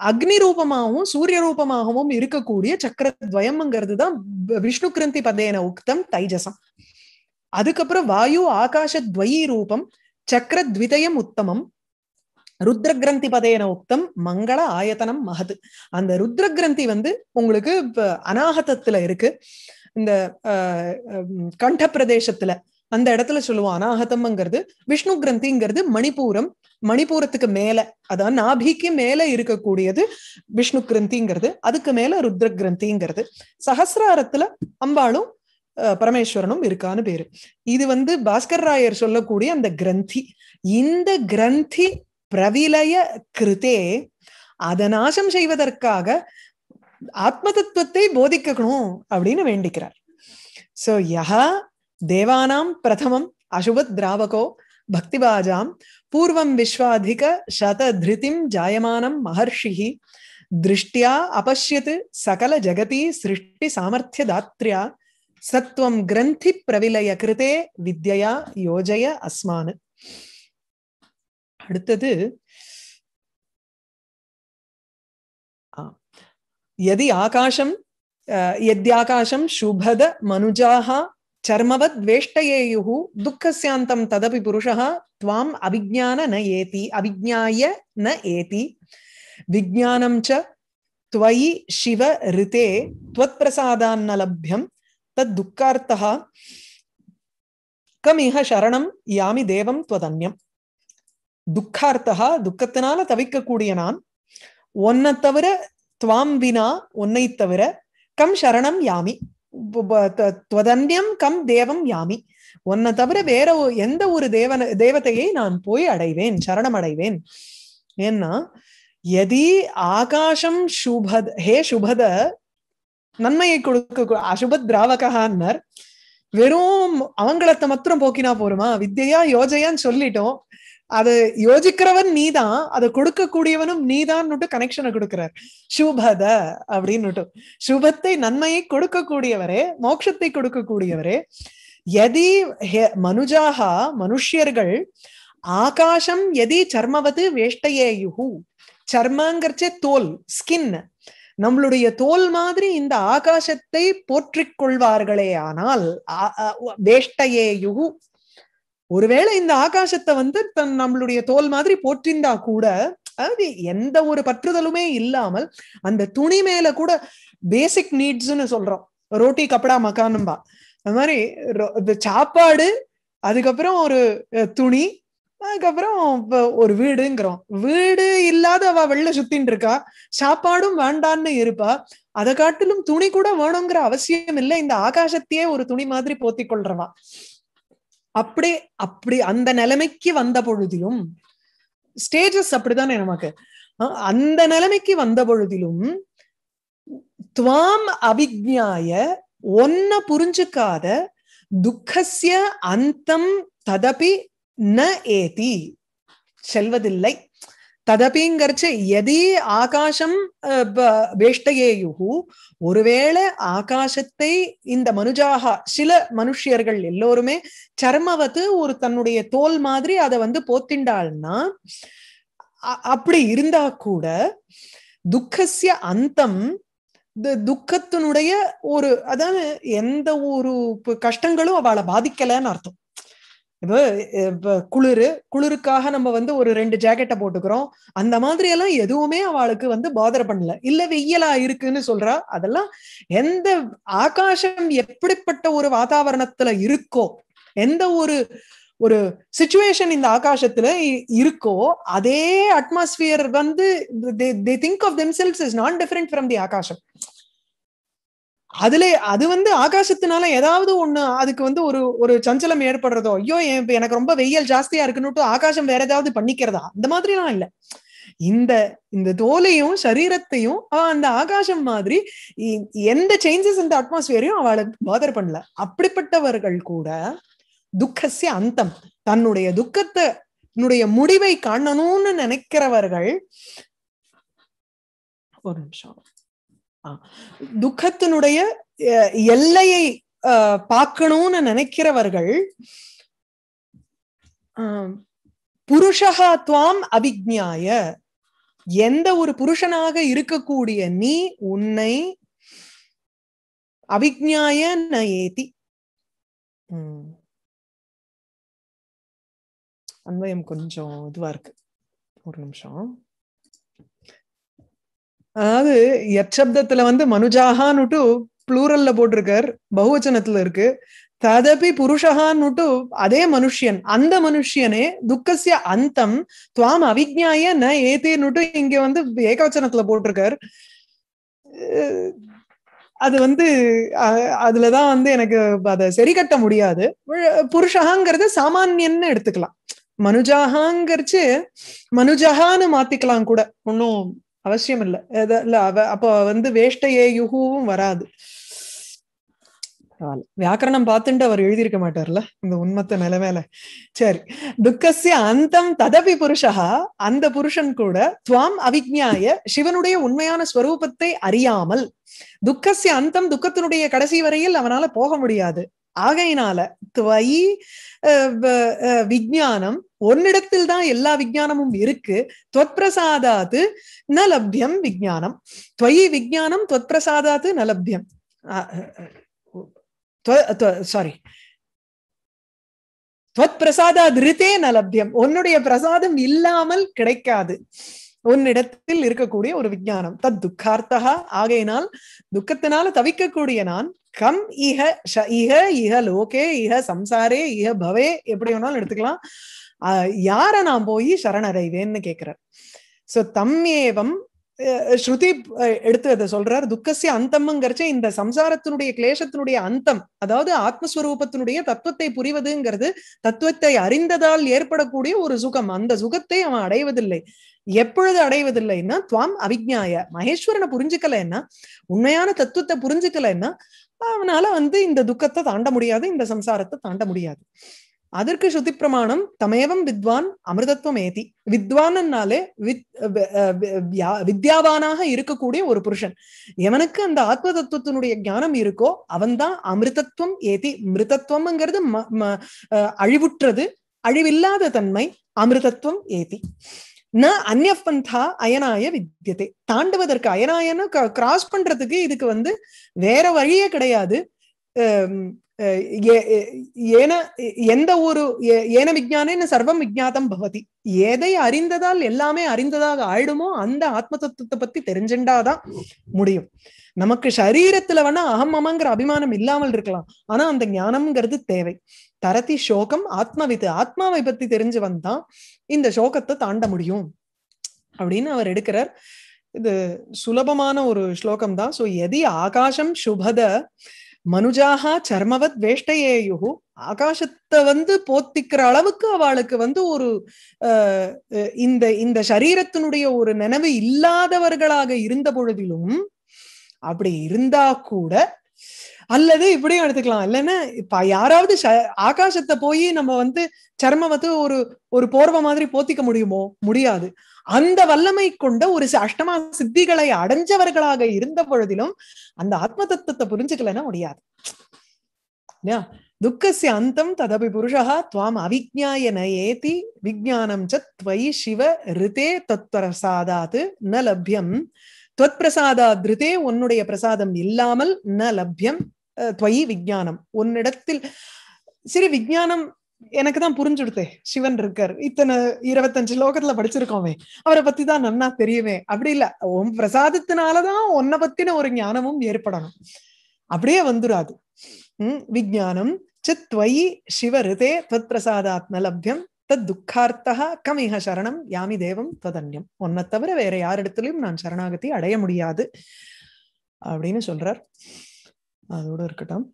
Speaker 1: அக்னி ரூபமாகவும் சூரிய ரூபமாகவும் இருக்கக்கூடிய துவயம்ங்கிறது தான் விஷ்ணு கிரந்தி பதேன உக்தம் தைஜசம் அதுக்கப்புறம் வாயு ஆகாஷ துவயி ரூபம் சக்கரத்விதயம் உத்தமம் ருத்ர கிரந்தி பதேன உத்தம் மங்கள ஆயத்தனம் மகது அந்த ருத்ர கிரந்தி வந்து உங்களுக்கு அநாகதத்துல இருக்கு இந்த கண்ட பிரதேசத்துல அந்த இடத்துல சொல்லுவோம் அநாகதம்ங்கிறது விஷ்ணு கிரந்திங்கிறது மணிப்பூரம் மணிப்பூரத்துக்கு மேல அதான் நாபிக்கு மேல இருக்கக்கூடியது விஷ்ணு கிரந்திங்கிறது அதுக்கு மேல ருத்ர கிரந்திங்கிறது சஹசிராரத்துல அம்பாளும் பரமேஸ்வரனும் இருக்கான்னு பேரு இது வந்து பாஸ்கர் ராயர் சொல்லக்கூடிய அந்த கிரந்தி இந்த கிரந்தி பிரவிலய கிருத்தே அதை நாசம் செய்வதற்காக ஆத்ம தத்துவத்தை போதிக்கணும் அப்படின்னு வேண்டிக்கிறார் சோ யா தேவானாம் பிரதமம் அசுபத் திராவகோ பக்திபாஜாம் பூர்வம் விஸ்வாதிக சததிருதிம் ஜாயமானம் மகர்ஷி திருஷ்டியா அபஷ்யத் சகல ஜகதி சிருஷ்டி சாமர்த்திய தாத்ரியா சத்வம் கிரந்தி பிரவிலய கிருதே வித்யா யோஜய அஸ்மானு அடுத்தது எதி ஆகாஷம் எத்யாகாஷம் சுபத மனுஜாக சர்மவத் வேஷ்டயேயு துக்கசாந்தம் ததபி புருஷா துவாம் அவிஜான ந ஏதி அவிஜாய ந ஏதி விஜானம் ச துவயி சிவ ரிதே துவத் பிரசாதான் லப்யம் தத் துக்கார்த்தா கமிஹ சரணம் யாமி தேவம் துவதன்யம் துக்கார்த்தா துக்கத்தினால தவிக்கக்கூடிய நான் ஒன்ன தவிர துவாம் வினா உன்னை தவிர கம் சரணம் யாமி துவதன்யம் கம் தேவம் யாமி உன்னை தவிர வேற எந்த ஒரு தேவன தேவதையை நான் போய் அடைவேன் சரணம் அடைவேன் ஏன்னா எதி ஆகாஷம் சுபத் ஹே சுபத நன்மையை கொடுக்க அசுபத் திராவகான்னார் வெறும் அவங்களத்தை மாத்திரம் போக்கினா போருமா வித்தியா யோஜையான்னு சொல்லிட்டோம் அது யோசிக்கிறவன் நீதான் அதை கொடுக்கக்கூடியவனும் நீதான்னுட்டு கனெக்ஷனை கொடுக்கிறார் சுபத அப்படின்னுட்டு சுபத்தை நன்மையை கொடுக்கக்கூடியவரே மோட்சத்தை கொடுக்கக்கூடியவரே எதி மனுஜாக மனுஷியர்கள் ஆகாசம் எதி சர்மவது வேஷ்டையேயு சர்மங்கிறச்சே தோல் ஸ்கின் நம்மளுடைய தோல் மாதிரி இந்த ஆகாசத்தை போற்றிக் கொள்வார்களே ஆனால் வேஷ்டையே யுகு ஒருவேளை இந்த ஆகாசத்தை வந்து தன் நம்மளுடைய தோல் மாதிரி போற்றிருந்தா கூட அதாவது எந்த ஒரு பற்றுதலுமே இல்லாமல் அந்த துணி மேல கூட பேசிக் நீட்ஸ்ன்னு சொல்றோம் ரோட்டி கப்படா மக்கானும்பா அது மாதிரி சாப்பாடு அதுக்கப்புறம் ஒரு துணி அதுக்கப்புறம் ஒரு வீடுங்கிறோம் வீடு இல்லாத அவ வெளில சுத்தின்னு இருக்கா சாப்பாடும் வேண்டான்னு இருப்பா அதை காட்டிலும் துணி கூட வேணுங்கிற அவசியம் இல்லை இந்த ஆகாசத்தையே ஒரு துணி மாதிரி போத்தி கொள்றவா அப்படி அப்படி அந்த நிலைமைக்கு வந்த பொழுதிலும் ஸ்டேஜஸ் அப்படிதானே நமக்கு அந்த நிலைமைக்கு வந்த பொழுதிலும் துவாம் அபிஜாய ஒன்ன புரிஞ்சுக்காத துக்கசிய அந்தம் ததபி ந ஏதி செல்வதில்லை ததபிங்கர்ச்சு எதி ஆகாசம் வேஷ்டையேயு ஒருவேளை ஆகாசத்தை இந்த மனுஜாக சில மனுஷியர்கள் எல்லோருமே சர்மவத்து ஒரு தன்னுடைய தோல் மாதிரி அதை வந்து போத்திண்டாள்னா அப்படி இருந்தா கூட துக்கசிய அந்தம் துக்கத்தினுடைய ஒரு அதாவது எந்த ஒரு கஷ்டங்களும் அவளை பாதிக்கலன்னு அர்த்தம் இப்போ குளிர் குளிருக்காக நம்ம வந்து ஒரு ரெண்டு ஜாக்கெட்டை போட்டுக்கிறோம் அந்த மாதிரி எல்லாம் எதுவுமே அவளுக்கு வந்து பாதர பண்ணல இல்ல வெயிலா இருக்குன்னு சொல்றா அதெல்லாம் எந்த ஆகாசம் எப்படிப்பட்ட ஒரு வாதாவரணத்துல இருக்கோ எந்த ஒரு ஒரு சுச்சுவேஷன் இந்த ஆகாசத்துல இருக்கோ அதே அட்மாஸ்பியர் வந்து they think of them is not different from the ஆகாசம் அதுல அது வந்து ஆகாசத்தினால ஏதாவது ஒண்ணு அதுக்கு வந்து ஒரு ஒரு சஞ்சலம் ஏற்படுறதோ ஐயோ எனக்கு ரொம்ப வெயில் ஜாஸ்தியா இருக்குன்னு ஆகாசம் வேற ஏதாவது பண்ணிக்கிறதா அந்த மாதிரி எல்லாம் இல்ல இந்த இந்த தோலையும் சரீரத்தையும் அந்த ஆகாசம் மாதிரி எந்த சேஞ்சஸ் இந்த அட்மாஸ்பியரையும் அவளை பாதர் பண்ணல அப்படிப்பட்டவர்கள் கூட துக்கசிய அந்தம் தன்னுடைய துக்கத்தை முடிவை காணணும்னு நினைக்கிறவர்கள் ஒரு நிமிஷம் துக்கத்தினுடைய எல்லையை பார்க்கணும்னு நினைக்கிறவர்கள் புருஷகாத்வாம் அபிஜ்ஞாய எந்த ஒரு புருஷனாக இருக்கக்கூடிய நீ உன்னை அபிஜ்ஞாய நயேதி அன்வயம் கொஞ்சம் இதுவா இருக்கு ஒரு நிமிஷம் அதாவது எச்சப்தத்துல வந்து மனுஜாகான்னுட்டு ப்ளூரல்ல போட்டிருக்கார் பகுவச்சனத்துல இருக்கு ததபி புருஷகான்னுட்டு அதே மனுஷியன் அந்த மனுஷியனே துக்கசிய அந்தம் துவாம் அவிஜ்ஞாய ந ஏத்தேன்னுட்டு இங்க வந்து ஏகவச்சனத்துல போட்டிருக்கார் அது வந்து அதுலதான் வந்து எனக்கு அதை சரி கட்ட முடியாது புருஷகாங்கிறது சாமானியன்னு எடுத்துக்கலாம் மனுஜாகாங்கிறச்சு மனுஜகான்னு மாத்திக்கலாம் கூட ஒன்னும் அவசியம் இல்லை இல்ல அவ அப்போ வந்து வேஷ்டையே யுகுவும் வராது வியாக்கரணம் பார்த்துட்டு அவர் எழுதியிருக்க மாட்டார்ல இந்த உண்மத்தை மேல மேல சரி துக்கசிய அந்தம் ததபி புருஷா அந்த புருஷன் கூட துவாம் அவிஜ்ஞாய சிவனுடைய உண்மையான ஸ்வரூபத்தை அறியாமல் துக்கசிய அந்தம் துக்கத்தினுடைய கடைசி வரையில் அவனால போக முடியாது ஆகையினால துவயி விஜானம் ஒன்னிடத்தில் தான் எல்லா விஜானமும் இருக்கு துவத்பிரசாதாத்து ந லப்தியம் துவயி விஜானம் துவத்பிரசாதாத்து ந லப்தியம் சாரி துவத் ரித்தே ந உன்னுடைய பிரசாதம் இல்லாமல் கிடைக்காது உன்னிடத்தில் இருக்கக்கூடிய ஒரு விஜானம் தத் துக்கார்த்தகா ஆகையினால் துக்கத்தினால தவிக்கக்கூடிய நான் கம் இஹ இஹ இஹ லோகே இஹ சம்சாரே இஹ பவே எப்படி வேணாலும் எடுத்துக்கலாம் யார நான் போய் சரணடைவேன்னு கேட்கிறார் சோ தம் ஏவம் ஸ்ருதி எடுத்து அதை சொல்றார் துக்கசிய அந்தம்ங்கிறச்ச இந்த சம்சாரத்தினுடைய கிளேசத்தினுடைய அந்தம் அதாவது ஆத்மஸ்வரூபத்தினுடைய தத்துவத்தை புரிவதுங்கிறது தத்துவத்தை அறிந்ததால் ஏற்படக்கூடிய ஒரு சுகம் அந்த சுகத்தை அவன் அடைவதில்லை எப்பொழுது அடைவதில்லைன்னா துவாம் அவிஜ்ஞாய மகேஸ்வரனை புரிஞ்சுக்கலைன்னா உண்மையான தத்துவத்தை புரிஞ்சுக்கலைன்னா அவனால வந்து இந்த துக்கத்தை தாண்ட முடியாது இந்த சம்சாரத்தை தாண்ட முடியாது அதற்கு ஸ்ருதி பிரமாணம் தமேவம் வித்வான் அமிர்தத்துவம் ஏதி வித்வான்னாலே வித்யாவானாக இருக்கக்கூடிய ஒரு புருஷன் எவனுக்கு அந்த ஆத்ம தத்துவத்தினுடைய ஞானம் இருக்கோ அவன்தான் அமிர்தத்துவம் ஏதி மிருதத்துவம்ங்கிறது அழிவுற்றது அழிவில்லாத தன்மை அமிர்தத்துவம் ஏதி ந அந்யப்பந்தா பந்தா அயனாய வித்தியதே தாண்டுவதற்கு அயனாயன்னு கிராஸ் பண்றதுக்கு இதுக்கு வந்து வேற வழியே கிடையாது ஏன எந்த ஒரு ஏன விஜானேன்னு சர்வம் விஜாதம் பவதி எதை அறிந்ததால் எல்லாமே அறிந்ததாக ஆயிடுமோ அந்த ஆத்ம தத்துவத்தை பத்தி தெரிஞ்சுண்டாதான் முடியும் நமக்கு சரீரத்துல வேணா அமாங்கிற அபிமானம் இல்லாமல் இருக்கலாம் ஆனா அந்த ஞானம்ங்கிறது தேவை தரதி சோகம் ஆத்மவித்து ஆத்மாவை பத்தி தெரிஞ்சு வந்தா இந்த சோகத்தை தாண்ட முடியும் அப்படின்னு அவர் எடுக்கிறார் இது சுலபமான ஒரு ஸ்லோகம் தான் சோ எதி ஆகாசம் சுபத மனுஜாக சர்மவத் வேஷ்டையேயு ஆகாசத்தை வந்து போத்திக்கிற அளவுக்கு அவளுக்கு வந்து ஒரு இந்த இந்த சரீரத்தினுடைய ஒரு நினைவு இல்லாதவர்களாக இருந்த பொழுதிலும் அப்படி இருந்தா கூட அல்லது இப்படியும் எடுத்துக்கலாம் இல்லைன்னா இப்ப யாராவது ஆகாசத்தை போய் நம்ம வந்து வந்து ஒரு ஒரு போர்வை மாதிரி போத்திக்க முடியுமோ முடியாது அந்த வல்லமை கொண்ட ஒரு அஷ்டமா சித்திகளை அடைஞ்சவர்களாக இருந்த பொழுதிலும் அந்த ஆத்ம தத்துவத்தை புரிஞ்சுக்கலன்னா முடியாது துக்கசிய அந்தம் ததபி புருஷா துவாம் அவிஜாய ஏதி விஜானம் ச துவை சிவ ரிதே தத்வரசாதாது ந லப்யம் துவத் பிரசாதா திருதே உன்னுடைய பிரசாதம் இல்லாமல் ந லப்யம் துவயி விஜானம் உன்னிடத்தில் சரி விஜானம் எனக்கு தான் புரிஞ்சுடுதே சிவன் இருக்கார் இத்தனை இருபத்தஞ்சு லோகத்துல படிச்சிருக்கோமே அவரை பத்தி தான் நன்னா தெரியுமே அப்படி இல்ல உன் பிரசாதத்தினாலதான் உன்னை பத்தின ஒரு ஞானமும் ஏற்படணும் அப்படியே வந்துடாது உம் விஜயானம் சித்வயி சிவருதே துவத் பிரசாதாத்ம லப்யம் தத் துக்கார்த்தா கமிஹ சரணம் யாமி தேவம் ததன்யம் ஒன்னை தவிர வேற யார் இடத்துலயும் நான் சரணாகத்தை அடைய முடியாது அப்படின்னு சொல்றார் அதோட இருக்கட்டும்